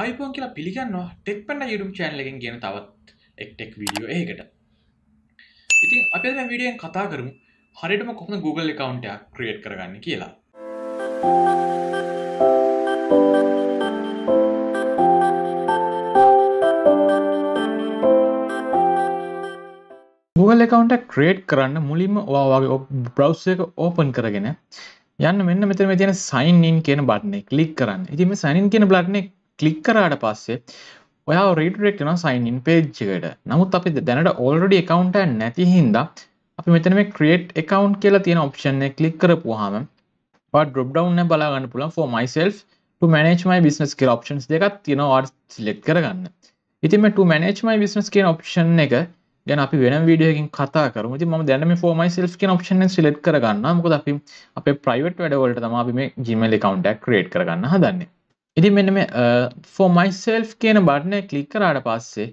iPhone කියලා පිළිගන්නවා tech පන්න යුම් චෑන්ලකින් කියන තවත් එක්ටෙක් වීඩියෝ ඒකට ඉතින් අප මේ විඩියෙන් කතා කරමු හරිටම කොහොම Google එකකවන්ටයක් ක්‍රියට් කරගන්න කියලා Google එකකවන්ට ක්‍රේට් කරන්න මුලින්ම ඔවාගේ බ්‍රව්සයක ඕපන් කරගෙන යන්න මෙන්න මෙතර මේ තියෙන සයින්න් කියන බට්න කලික් කරන්න ඉතිම සයින් කියන බ්ලක්්නෙක් කලික් කරාට පස්සේ ඔයා රීටරෙක්න සයින්න් පේජ්ජකට නමුත් අපි දැනට ඕල්ඩ එකකවන්ට නැති හින්ද අපි මෙතන මේ ක්‍රියට් එකකවන්් කියලා තියෙන ඔප්ෂන් කලික් කරපුහම ඩොබ් ඩවන්න බලාගන්න පුලන් ෝ මයිසෙල් මනේමයි බිස්නස් කිය ඔප්ෂන්ස් දෙකක් තියෙන වාඩ් සිලෙක් කරගන්න ඉතිම මනේමයි බිස්නස් කියන ඔප්ෂන් එක ගැන අපි වෙන විඩියකින් කතා කරම ති ම දැනම ෝමයි සෙල් කියෙන ඔප්ෂන සිලෙට් කරගන්න මොකද අපි අප ප්‍රයිවට් වැඩවලට තම අපි මේ ජිමල් එකකවන්ටක් ක්‍රේට් කරගන්න හදන්නේ ඉතින් මෙන්න මේ for myself කියන බටන ක්ලික් කරාට පස්සේ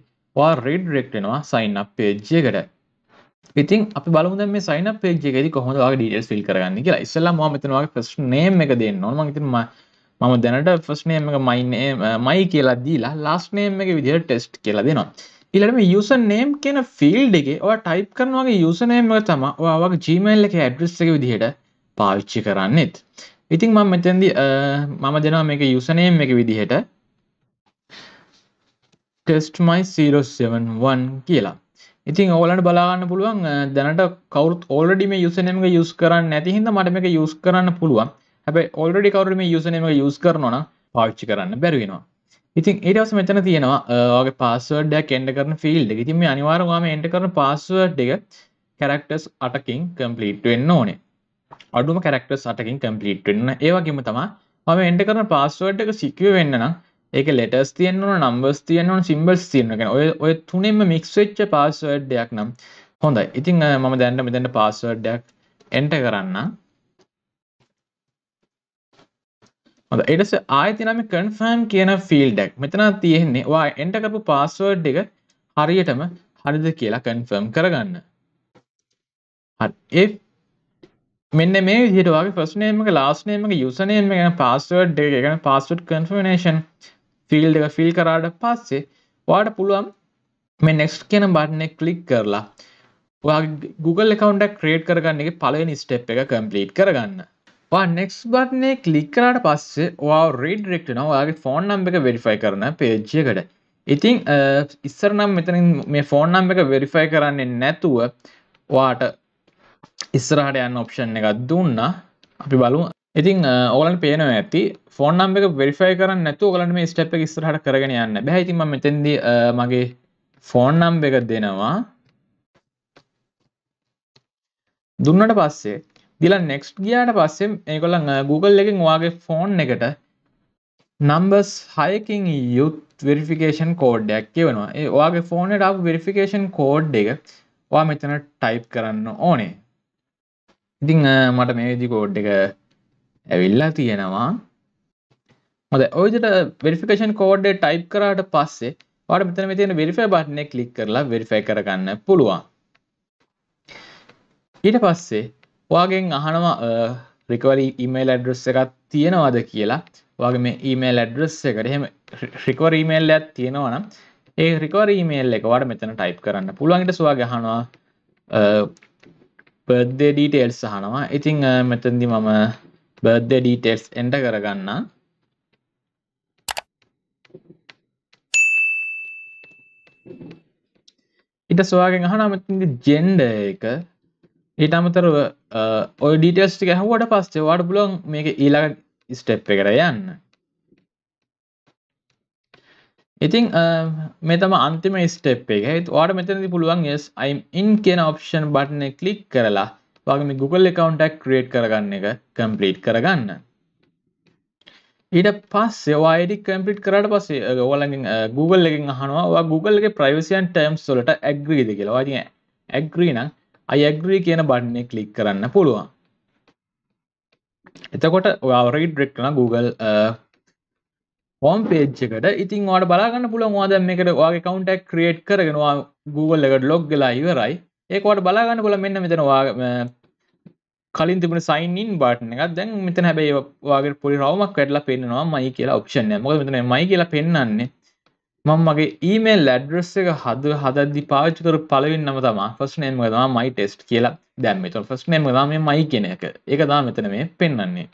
ඔයා රිඩිරෙක්ට් වෙනවා sign up page එකට ඉතින් අපි බලමු දැන් මේ sign up page එකේදී කොහොමද ඔයාගේ details fill කරගන්නේ කියලා ඉස්සෙල්ලා මම මෙතන ඔයාගේ first name එක දෙන්න ඕන මම ඉතින් මම දැනට first name එක my name my කියලා දීලා last name එක විදිහට test කියලා දෙනවා ඊළඟට මේ user name කියන field එකේ ඔයා type කරන වගේ user name එක තමයි ඔයාගේ Gmail එකේ address එක විදිහට පාවිච්චි කරන්නෙත් ඉතින් මම මෙතැන්දි මම දෙනවා මේක යුසනයම් එක විදිහට ටෙස්ටමයි071 කියලා ඉතින් ඕලට බලාගන්න පුළුවන් දැනට කවුත් ඕල්ඩිම යුසනම යුස් කරන්න නැතිහිද මට මේක යුස් කරන්න පුළුවන් හැබයි ඔල්ඩි කවරම යුසනම යුස් කරනන පාච්චි කරන්න බැරවෙනවා ඉතින් ඒටවස මෙතන තියෙනවා ඔගේ පස්සවඩයක් එන්ඩ කරන ෆිල්ඩ ඉතින් මේ අනිවාරවාම එන්ට කරන පස්සවඩ් එක කැරක්ටස් අටකින් කම්පලීට් වෙන්න ඕනේ අඩුම කැරක්ටර් සටකින් කම්පලීට් වෙන්න ඒවගේම තමා මම එන්ට කරන පාස්ුවට් එක සික්ව වෙන්න නම් එක ලෙටස් තියන්නවන නම්බස් තියන්නවන සිම්බල්ස් තියන්නගෙන ඔය ඔය තුනෙම මික්ස්වෙච්ච පාස්වඩ්ඩයක් නම් හොඳ ඉතිං මම දැන්ට මෙතැට පාස්වඩ්ඩයක් එන්ට කරන්න හොඳ එටස ආයතිනම කන්ෆෑම් කියන ෆිල්ඩක් මෙතන තියෙන්නේ වා එන්ටකපු පාස්වර්ඩ් එක හරියටම හරිද කියලා කන්ෆර්ම් කරගන්න ඒ මෙන්න මේ විදිහට වගේ ෆස්ට් නේම් එක ලාස්ට් නේම් එක යූසර් නේම් එක ගැන පාස්වර්ඩ් එක ගැන පාස්වර්ඩ් කන්ෆර්මේෂන් ෆීල්ඩ් එක ෆිල් කරාට පස්සේ ඔයාට පුළුවන් මේ නෙක්ස්ට් කියන බටන් එක ක්ලික් කරලා Google එකකවන්ට ක්‍රේට් කරගන්න එක පලවෙනි ස්ටප් එක කම්පලීට් කරගන්න නෙක්ස් බටනේ කලික්කරට පස්සේ වා රිඩරෙක්ට නවාගේ ෆෝන් නම්බ එක වෙරිෆයි කරන පේජ්ජකට ඉතිං ඉස්සර නම් මෙතනින් මේ ෆෝන් නම්බ එක වෙරිෆයි කරන්නේ නැතුව වාට ඉස්සරහට යන්න ඔප්ෂන් එකක් දුන්න අපි බලු ඉතින් ඕලන් පේන ඇති ෆෝන් නම්බ වෙරිෆයි කර නැතු ඔලන් මේ ස්ටප් එක ස්රහට කරගෙන යන්න බැහිතිම මෙතෙද මගේ ෆෝන් නම්බ එක දෙනවා දුන්නට පස්සේ දිලා නෙක්ස්ට් ගියාට පස්සේ ඒකොල්ලන් Google එකින් වාගේ ෆෝන් එකට නම්බස් හයකින් යුත් වෙරිෆිකේෂන් කෝඩ්ඩයක් කියවනවා ඒ වාගේ ෆෝනට අප වෙරිෆිකේෂන් කෝඩ් එක වා මෙතන ටයිප් කරන්න ඕනේ ඉතිං මට මේදි කෝඩ් එක ඇවිල්ලා තියෙනවා මොද ඔයජට වෙරිෆිකේෂන් කෝඩ්ඩ ටයිප් කරාට පස්සේ වට මෙතන මෙතින වෙරිෆයි බට්නෙ කලික් කරලා වෙරිෆයි කරගන්න පුළුවන් ඊට පස්සේ වාගෙන් අහනවා රිකවරි ඉමේල් ඇඩ්‍රස් එකත් තියෙනවාද කියලා වගේ මේ ඊමේල් ඇඩ්‍රස් එකට එහෙම රිකවර ඊමේල් ඇත් තියෙනවා නම් ඒ රිකවර ඊමේල් එකවට මෙතන ටයිප් කරන්න පුළුවන්ට ස්වාගහනවා බර්ධ ඩීටේල් සහනවා ඉතිං මෙතන්දි මම බර්ධ ඩීටේල්ස් එන්ට කරගන්න ඉට ස්වාගෙන් හනා මෙතිදි ජෙන්ඩ එක ඊට අමතරව ඔය ඩීටේස්ටි ඇහුවට පස්සේ වාඩ පුලොන් මේක ඊළඟ ස්ටෙප් එකට යන්න ඉතිං මේ තම අන්තිම ස්ටප් එක වාට මෙතනති පුළුවන් ස් අයිම් ඉන් කියන ඔප්ෂන් බටන කලික් කරලා වගේම Google එකකවන්ටක් ක්‍රේට් කරගන්න එක කම්පලීට් කරගන්න ඊට පස් යවායිඩ කම්පිට් කරට පසේ ගෝලගින් Google එකින් අහනවා Google එක ප්‍රයිවසියන් ටයිම්ස් සොලට ඇග්‍රීද කියලා වගේ ඇග්‍රී නම් අයග්‍රී කියන බන්නේ කලික් කරන්න පුළුවන් එතකොට ඔයාවරගේ ඩෙක්න Google හෝම් පේච්චකට ඉතින් වාට බලාගන්න පුළ වාද මේකට වගේ කවන්ටක් ක්‍රියට් කරගෙනවා Google එකට ලොග් ගලා ඉවරයි ඒකවට බලාගන්න කොළ මෙන්න මෙතනවා කලින් තිබන සයින්න් බාටන එක දැන් මෙතන හැබයි වගේ පොලි රවමක් කටලා පෙන්නවා මයි කියලා ඔක්ෂණ මොක මෙතන මයි කියලා පෙන්න්නන්නේ මං මගේ ඊමේල් ඇඩ්‍රස් එක හද හදදි පාච්චකර පලවින්නම තමා ෆස් නේම් තම මයි ටෙස්ට් කියලා දැම්මතො ෆස් නේම් දම මයි කෙන එක එක දා මෙතන මේ පෙන්න්නේ